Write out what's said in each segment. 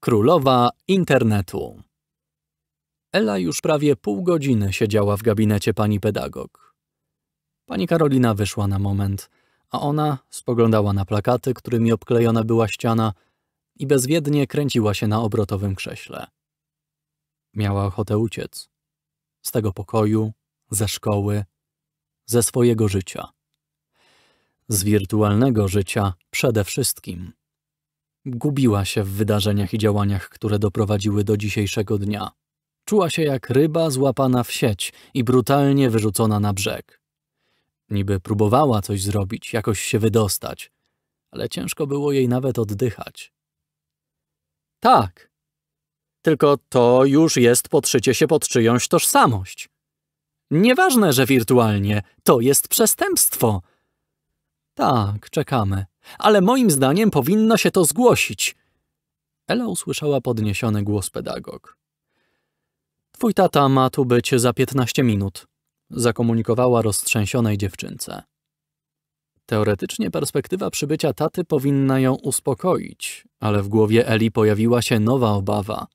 Królowa Internetu Ela już prawie pół godziny siedziała w gabinecie pani pedagog. Pani Karolina wyszła na moment, a ona spoglądała na plakaty, którymi obklejona była ściana i bezwiednie kręciła się na obrotowym krześle. Miała ochotę uciec. Z tego pokoju, ze szkoły, ze swojego życia. Z wirtualnego życia przede wszystkim. Gubiła się w wydarzeniach i działaniach, które doprowadziły do dzisiejszego dnia. Czuła się jak ryba złapana w sieć i brutalnie wyrzucona na brzeg. Niby próbowała coś zrobić, jakoś się wydostać, ale ciężko było jej nawet oddychać. Tak, tylko to już jest podszycie się pod czyjąś tożsamość. Nieważne, że wirtualnie, to jest przestępstwo. Tak, czekamy ale moim zdaniem powinno się to zgłosić. Ela usłyszała podniesiony głos pedagog. Twój tata ma tu być za piętnaście minut, zakomunikowała roztrzęsionej dziewczynce. Teoretycznie perspektywa przybycia taty powinna ją uspokoić, ale w głowie Eli pojawiła się nowa obawa.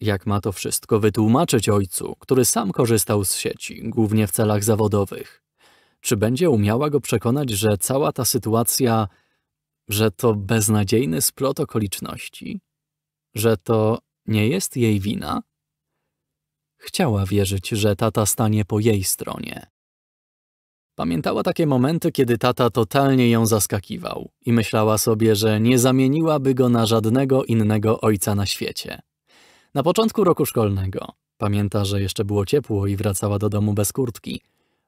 Jak ma to wszystko wytłumaczyć ojcu, który sam korzystał z sieci, głównie w celach zawodowych? Czy będzie umiała go przekonać, że cała ta sytuacja że to beznadziejny splot okoliczności, że to nie jest jej wina? Chciała wierzyć, że tata stanie po jej stronie. Pamiętała takie momenty, kiedy tata totalnie ją zaskakiwał i myślała sobie, że nie zamieniłaby go na żadnego innego ojca na świecie. Na początku roku szkolnego, pamięta, że jeszcze było ciepło i wracała do domu bez kurtki,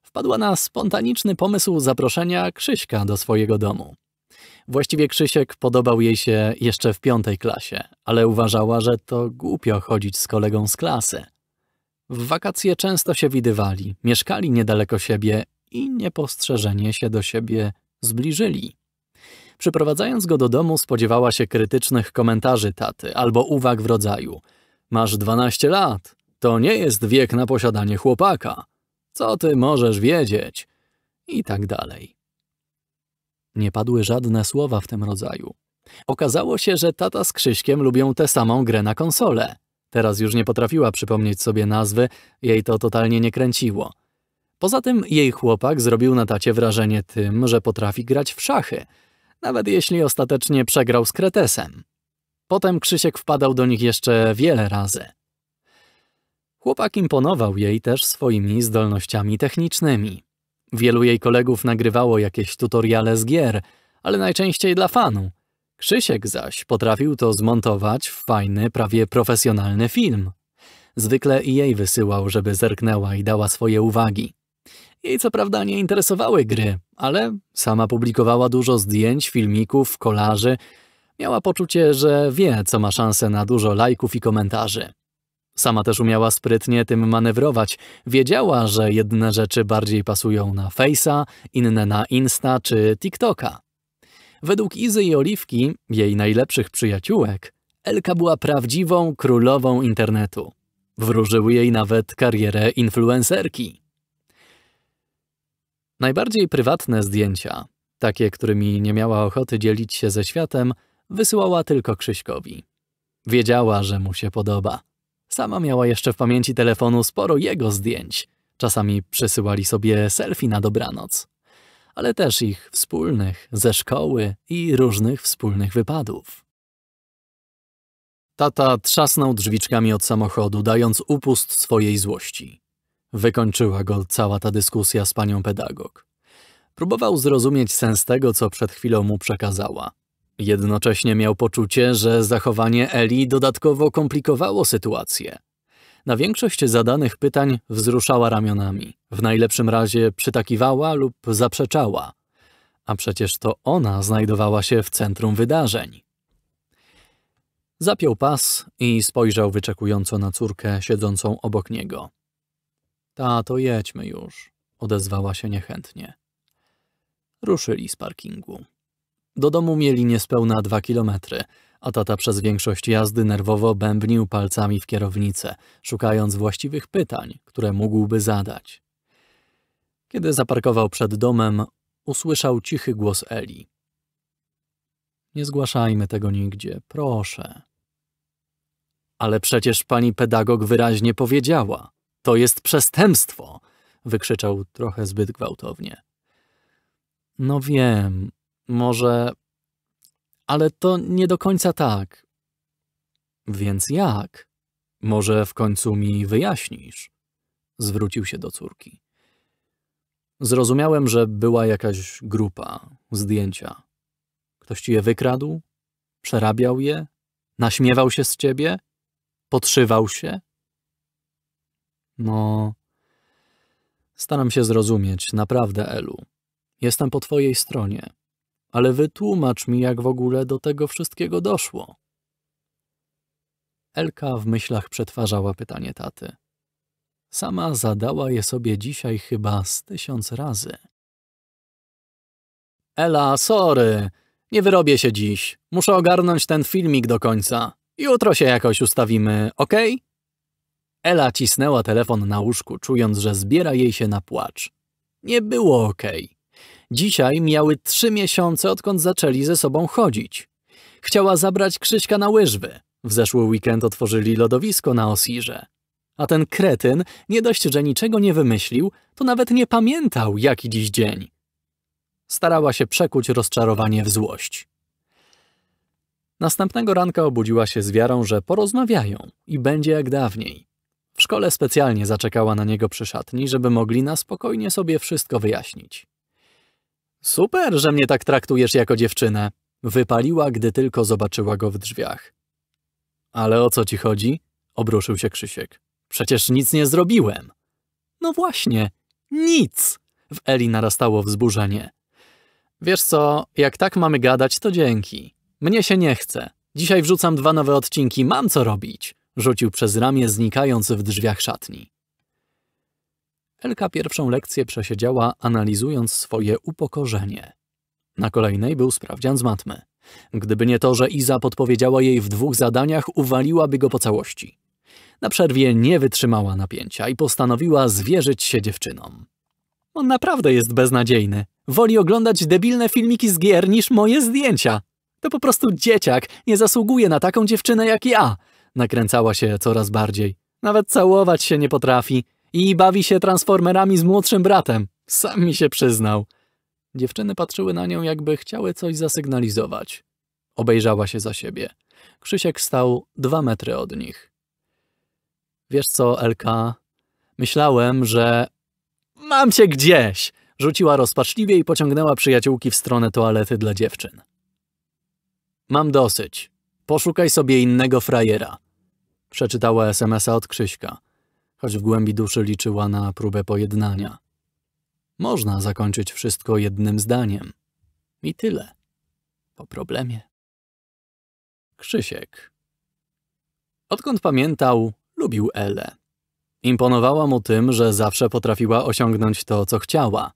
wpadła na spontaniczny pomysł zaproszenia Krzyśka do swojego domu. Właściwie Krzysiek podobał jej się jeszcze w piątej klasie, ale uważała, że to głupio chodzić z kolegą z klasy. W wakacje często się widywali, mieszkali niedaleko siebie i niepostrzeżenie się do siebie zbliżyli. Przyprowadzając go do domu spodziewała się krytycznych komentarzy taty albo uwag w rodzaju Masz 12 lat, to nie jest wiek na posiadanie chłopaka. Co ty możesz wiedzieć? I tak dalej. Nie padły żadne słowa w tym rodzaju. Okazało się, że tata z Krzyśkiem lubią tę samą grę na konsolę. Teraz już nie potrafiła przypomnieć sobie nazwy, jej to totalnie nie kręciło. Poza tym jej chłopak zrobił na tacie wrażenie tym, że potrafi grać w szachy, nawet jeśli ostatecznie przegrał z Kretesem. Potem Krzysiek wpadał do nich jeszcze wiele razy. Chłopak imponował jej też swoimi zdolnościami technicznymi. Wielu jej kolegów nagrywało jakieś tutoriale z gier, ale najczęściej dla fanu. Krzysiek zaś potrafił to zmontować w fajny, prawie profesjonalny film. Zwykle i jej wysyłał, żeby zerknęła i dała swoje uwagi. Jej co prawda nie interesowały gry, ale sama publikowała dużo zdjęć, filmików, kolorzy. Miała poczucie, że wie, co ma szansę na dużo lajków i komentarzy. Sama też umiała sprytnie tym manewrować. Wiedziała, że jedne rzeczy bardziej pasują na Face'a, inne na Insta czy TikToka. Według Izy i Oliwki, jej najlepszych przyjaciółek, Elka była prawdziwą królową internetu. Wróżyły jej nawet karierę influencerki. Najbardziej prywatne zdjęcia, takie, którymi nie miała ochoty dzielić się ze światem, wysyłała tylko Krzyśkowi. Wiedziała, że mu się podoba. Sama miała jeszcze w pamięci telefonu sporo jego zdjęć. Czasami przesyłali sobie selfie na dobranoc. Ale też ich wspólnych, ze szkoły i różnych wspólnych wypadów. Tata trzasnął drzwiczkami od samochodu, dając upust swojej złości. Wykończyła go cała ta dyskusja z panią pedagog. Próbował zrozumieć sens tego, co przed chwilą mu przekazała. Jednocześnie miał poczucie, że zachowanie Eli dodatkowo komplikowało sytuację. Na większość zadanych pytań wzruszała ramionami, w najlepszym razie przytakiwała lub zaprzeczała. A przecież to ona znajdowała się w centrum wydarzeń. Zapiął pas i spojrzał wyczekująco na córkę siedzącą obok niego. Tato, jedźmy już, odezwała się niechętnie. Ruszyli z parkingu. Do domu mieli niespełna dwa kilometry, a tata przez większość jazdy nerwowo bębnił palcami w kierownicę, szukając właściwych pytań, które mógłby zadać. Kiedy zaparkował przed domem, usłyszał cichy głos Eli. Nie zgłaszajmy tego nigdzie, proszę. Ale przecież pani pedagog wyraźnie powiedziała. To jest przestępstwo! wykrzyczał trochę zbyt gwałtownie. No wiem, może. Ale to nie do końca tak. Więc jak? Może w końcu mi wyjaśnisz? Zwrócił się do córki. Zrozumiałem, że była jakaś grupa, zdjęcia. Ktoś ci je wykradł? Przerabiał je? Naśmiewał się z ciebie? Podszywał się? No. Staram się zrozumieć, naprawdę, Elu. Jestem po twojej stronie ale wytłumacz mi, jak w ogóle do tego wszystkiego doszło. Elka w myślach przetwarzała pytanie taty. Sama zadała je sobie dzisiaj chyba z tysiąc razy. Ela, sorry, nie wyrobię się dziś. Muszę ogarnąć ten filmik do końca. Jutro się jakoś ustawimy, ok? Ela cisnęła telefon na łóżku, czując, że zbiera jej się na płacz. Nie było okej. Okay. Dzisiaj miały trzy miesiące, odkąd zaczęli ze sobą chodzić. Chciała zabrać Krzyśka na łyżwy. W zeszły weekend otworzyli lodowisko na Osirze. A ten kretyn nie dość, że niczego nie wymyślił, to nawet nie pamiętał, jaki dziś dzień. Starała się przekuć rozczarowanie w złość. Następnego ranka obudziła się z wiarą, że porozmawiają i będzie jak dawniej. W szkole specjalnie zaczekała na niego przy szatni, żeby mogli na spokojnie sobie wszystko wyjaśnić. Super, że mnie tak traktujesz jako dziewczynę. Wypaliła, gdy tylko zobaczyła go w drzwiach. Ale o co ci chodzi? Obruszył się Krzysiek. Przecież nic nie zrobiłem. No właśnie, nic! W Eli narastało wzburzenie. Wiesz co, jak tak mamy gadać, to dzięki. Mnie się nie chce. Dzisiaj wrzucam dwa nowe odcinki, mam co robić. Rzucił przez ramię, znikając w drzwiach szatni. Elka pierwszą lekcję przesiedziała, analizując swoje upokorzenie. Na kolejnej był sprawdzian z matmy. Gdyby nie to, że Iza podpowiedziała jej w dwóch zadaniach, uwaliłaby go po całości. Na przerwie nie wytrzymała napięcia i postanowiła zwierzyć się dziewczynom. On naprawdę jest beznadziejny. Woli oglądać debilne filmiki z gier niż moje zdjęcia. To po prostu dzieciak, nie zasługuje na taką dziewczynę jak ja. Nakręcała się coraz bardziej. Nawet całować się nie potrafi i bawi się transformerami z młodszym bratem. Sam mi się przyznał. Dziewczyny patrzyły na nią, jakby chciały coś zasygnalizować. Obejrzała się za siebie. Krzysiek stał dwa metry od nich. Wiesz co, Elka? Myślałem, że... Mam cię gdzieś! Rzuciła rozpaczliwie i pociągnęła przyjaciółki w stronę toalety dla dziewczyn. Mam dosyć. Poszukaj sobie innego frajera. Przeczytała SMS-a od Krzyśka choć w głębi duszy liczyła na próbę pojednania. Można zakończyć wszystko jednym zdaniem. I tyle. Po problemie. Krzysiek. Odkąd pamiętał, lubił Elę. Imponowała mu tym, że zawsze potrafiła osiągnąć to, co chciała.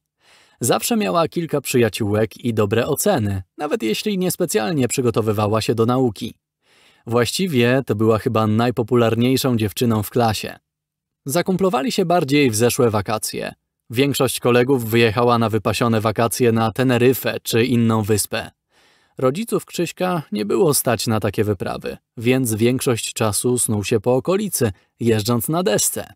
Zawsze miała kilka przyjaciółek i dobre oceny, nawet jeśli niespecjalnie przygotowywała się do nauki. Właściwie to była chyba najpopularniejszą dziewczyną w klasie. Zakumplowali się bardziej w zeszłe wakacje. Większość kolegów wyjechała na wypasione wakacje na Teneryfę czy inną wyspę. Rodziców Krzyśka nie było stać na takie wyprawy, więc większość czasu snuł się po okolicy, jeżdżąc na desce.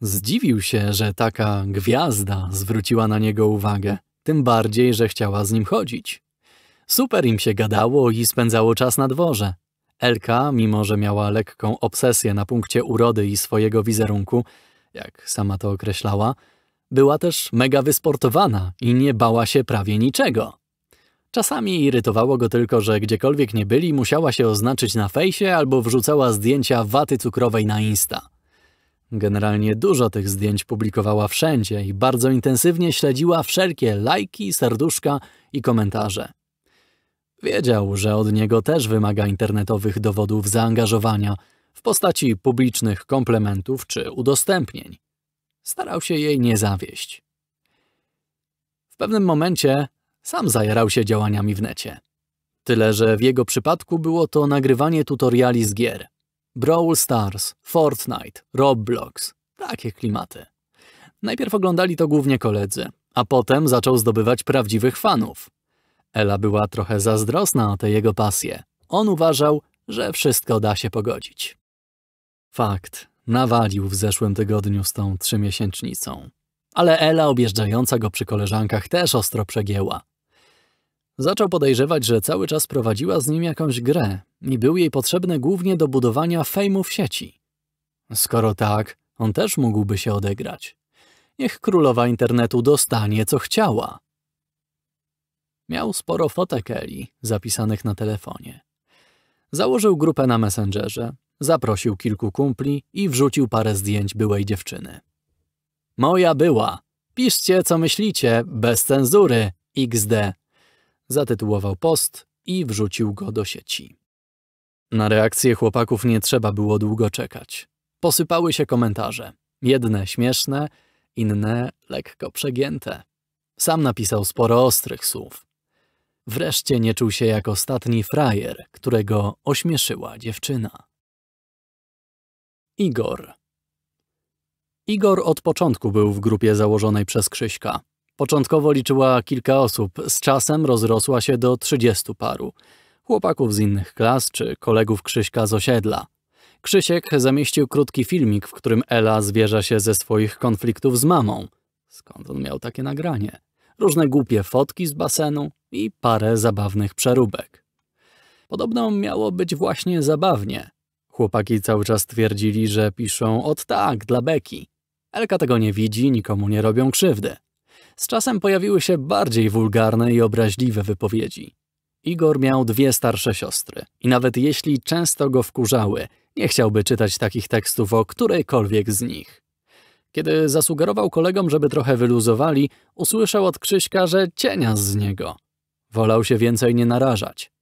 Zdziwił się, że taka gwiazda zwróciła na niego uwagę, tym bardziej, że chciała z nim chodzić. Super im się gadało i spędzało czas na dworze, Elka, mimo że miała lekką obsesję na punkcie urody i swojego wizerunku, jak sama to określała, była też mega wysportowana i nie bała się prawie niczego. Czasami irytowało go tylko, że gdziekolwiek nie byli, musiała się oznaczyć na fejsie albo wrzucała zdjęcia waty cukrowej na Insta. Generalnie dużo tych zdjęć publikowała wszędzie i bardzo intensywnie śledziła wszelkie lajki, serduszka i komentarze. Wiedział, że od niego też wymaga internetowych dowodów zaangażowania w postaci publicznych komplementów czy udostępnień. Starał się jej nie zawieść. W pewnym momencie sam zajarał się działaniami w necie. Tyle, że w jego przypadku było to nagrywanie tutoriali z gier. Brawl Stars, Fortnite, Roblox. Takie klimaty. Najpierw oglądali to głównie koledzy, a potem zaczął zdobywać prawdziwych fanów. Ela była trochę zazdrosna o tę jego pasję. On uważał, że wszystko da się pogodzić. Fakt, nawalił w zeszłym tygodniu z tą trzymiesięcznicą. Ale Ela objeżdżająca go przy koleżankach też ostro przegięła. Zaczął podejrzewać, że cały czas prowadziła z nim jakąś grę i był jej potrzebny głównie do budowania fejmu w sieci. Skoro tak, on też mógłby się odegrać. Niech królowa internetu dostanie, co chciała. Miał sporo fotek Eli zapisanych na telefonie. Założył grupę na Messengerze, zaprosił kilku kumpli i wrzucił parę zdjęć byłej dziewczyny. Moja była. Piszcie, co myślicie, bez cenzury. XD. Zatytułował post i wrzucił go do sieci. Na reakcję chłopaków nie trzeba było długo czekać. Posypały się komentarze. Jedne śmieszne, inne lekko przegięte. Sam napisał sporo ostrych słów. Wreszcie nie czuł się jak ostatni frajer, którego ośmieszyła dziewczyna. Igor Igor od początku był w grupie założonej przez Krzyśka. Początkowo liczyła kilka osób, z czasem rozrosła się do trzydziestu paru. Chłopaków z innych klas czy kolegów Krzyśka z osiedla. Krzysiek zamieścił krótki filmik, w którym Ela zwierza się ze swoich konfliktów z mamą. Skąd on miał takie nagranie? różne głupie fotki z basenu i parę zabawnych przeróbek. Podobno miało być właśnie zabawnie. Chłopaki cały czas twierdzili, że piszą od tak, dla beki. Elka tego nie widzi, nikomu nie robią krzywdy. Z czasem pojawiły się bardziej wulgarne i obraźliwe wypowiedzi. Igor miał dwie starsze siostry i nawet jeśli często go wkurzały, nie chciałby czytać takich tekstów o którejkolwiek z nich. Kiedy zasugerował kolegom, żeby trochę wyluzowali, usłyszał od Krzyśka, że cienia z niego. Wolał się więcej nie narażać.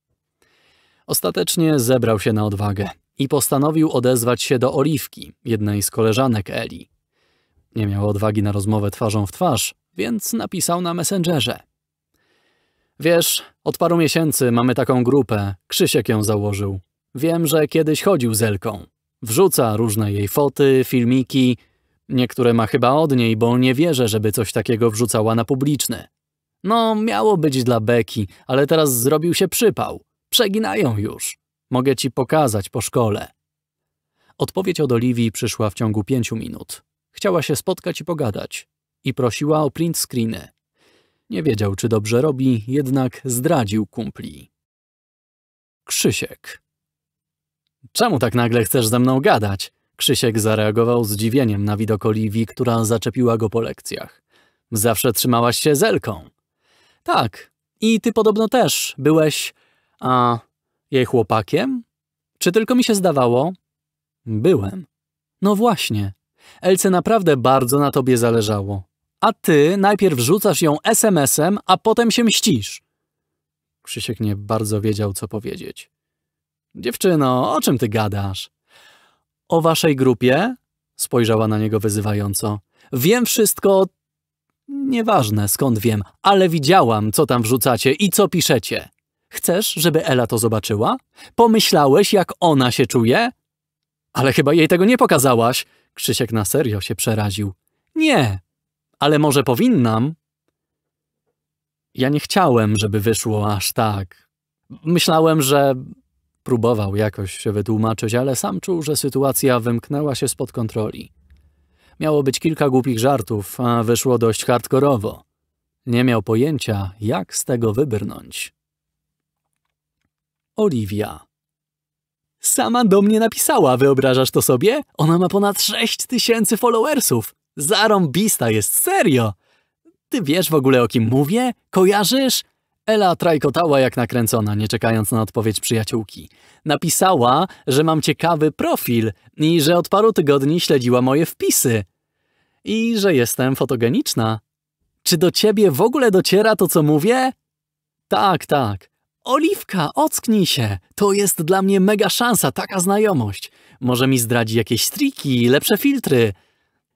Ostatecznie zebrał się na odwagę i postanowił odezwać się do Oliwki, jednej z koleżanek Eli. Nie miał odwagi na rozmowę twarzą w twarz, więc napisał na Messengerze. Wiesz, od paru miesięcy mamy taką grupę, Krzysiek ją założył. Wiem, że kiedyś chodził z Elką. Wrzuca różne jej foty, filmiki, Niektóre ma chyba od niej, bo nie wierzę, żeby coś takiego wrzucała na publiczne. No, miało być dla Beki, ale teraz zrobił się przypał. Przeginają już. Mogę ci pokazać po szkole. Odpowiedź od Oliwii przyszła w ciągu pięciu minut. Chciała się spotkać i pogadać. I prosiła o print screeny. Nie wiedział, czy dobrze robi, jednak zdradził kumpli. Krzysiek. Czemu tak nagle chcesz ze mną gadać? Krzysiek zareagował zdziwieniem na widok Oliwii, która zaczepiła go po lekcjach. Zawsze trzymałaś się zelką. Tak, i ty podobno też byłeś, a jej chłopakiem? Czy tylko mi się zdawało? Byłem. No właśnie. Elce naprawdę bardzo na tobie zależało. A ty najpierw rzucasz ją SMS-em, a potem się mścisz. Krzysiek nie bardzo wiedział, co powiedzieć. Dziewczyno, o czym ty gadasz? O waszej grupie? Spojrzała na niego wyzywająco. Wiem wszystko. Nieważne skąd wiem, ale widziałam, co tam wrzucacie i co piszecie. Chcesz, żeby Ela to zobaczyła? Pomyślałeś, jak ona się czuje? Ale chyba jej tego nie pokazałaś. Krzysiek na serio się przeraził. Nie, ale może powinnam. Ja nie chciałem, żeby wyszło aż tak. Myślałem, że Próbował jakoś się wytłumaczyć, ale sam czuł, że sytuacja wymknęła się spod kontroli. Miało być kilka głupich żartów, a wyszło dość hardkorowo. Nie miał pojęcia, jak z tego wybrnąć. Oliwia. Sama do mnie napisała, wyobrażasz to sobie? Ona ma ponad sześć tysięcy followersów. Zarąbista jest, serio! Ty wiesz w ogóle o kim mówię? Kojarzysz? Ela trajkotała jak nakręcona, nie czekając na odpowiedź przyjaciółki. Napisała, że mam ciekawy profil i że od paru tygodni śledziła moje wpisy. I że jestem fotogeniczna. Czy do ciebie w ogóle dociera to, co mówię? Tak, tak. Oliwka, ocknij się. To jest dla mnie mega szansa, taka znajomość. Może mi zdradzi jakieś triki, lepsze filtry.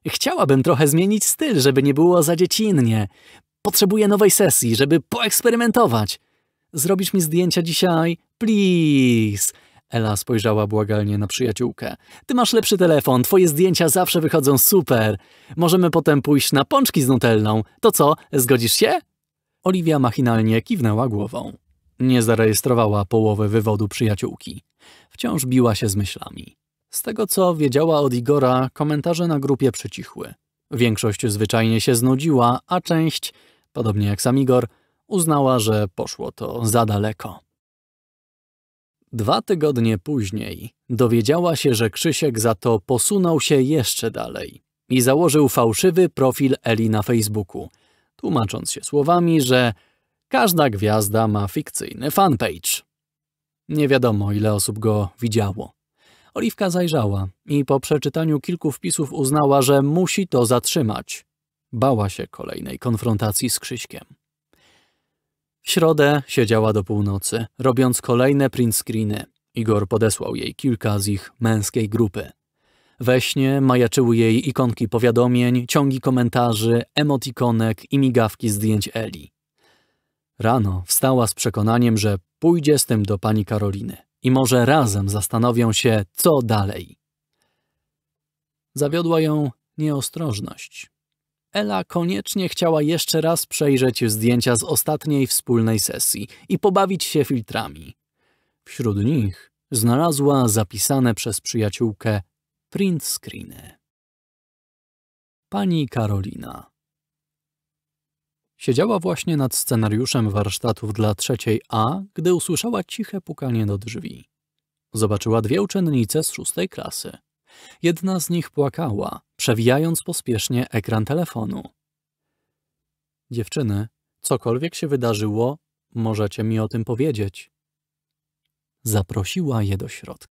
Chciałabym trochę zmienić styl, żeby nie było za dziecinnie. Potrzebuję nowej sesji, żeby poeksperymentować. Zrobisz mi zdjęcia dzisiaj? Please. Ela spojrzała błagalnie na przyjaciółkę. Ty masz lepszy telefon, twoje zdjęcia zawsze wychodzą super. Możemy potem pójść na pączki z nutellą. To co, zgodzisz się? Oliwia machinalnie kiwnęła głową. Nie zarejestrowała połowy wywodu przyjaciółki. Wciąż biła się z myślami. Z tego, co wiedziała od Igora, komentarze na grupie przycichły. Większość zwyczajnie się znudziła, a część podobnie jak sam Igor, uznała, że poszło to za daleko. Dwa tygodnie później dowiedziała się, że Krzysiek za to posunął się jeszcze dalej i założył fałszywy profil Eli na Facebooku, tłumacząc się słowami, że każda gwiazda ma fikcyjny fanpage. Nie wiadomo, ile osób go widziało. Oliwka zajrzała i po przeczytaniu kilku wpisów uznała, że musi to zatrzymać. Bała się kolejnej konfrontacji z Krzyśkiem. W środę siedziała do północy, robiąc kolejne print screeny. Igor podesłał jej kilka z ich męskiej grupy. We śnie majaczyły jej ikonki powiadomień, ciągi komentarzy, emotikonek i migawki zdjęć Eli. Rano wstała z przekonaniem, że pójdzie z tym do pani Karoliny i może razem zastanowią się, co dalej. Zawiodła ją nieostrożność. Ela koniecznie chciała jeszcze raz przejrzeć zdjęcia z ostatniej wspólnej sesji i pobawić się filtrami. Wśród nich znalazła zapisane przez przyjaciółkę print screeny. Pani Karolina Siedziała właśnie nad scenariuszem warsztatów dla trzeciej A, gdy usłyszała ciche pukanie do drzwi. Zobaczyła dwie uczennice z szóstej klasy. Jedna z nich płakała, przewijając pospiesznie ekran telefonu. Dziewczyny, cokolwiek się wydarzyło, możecie mi o tym powiedzieć. Zaprosiła je do środka.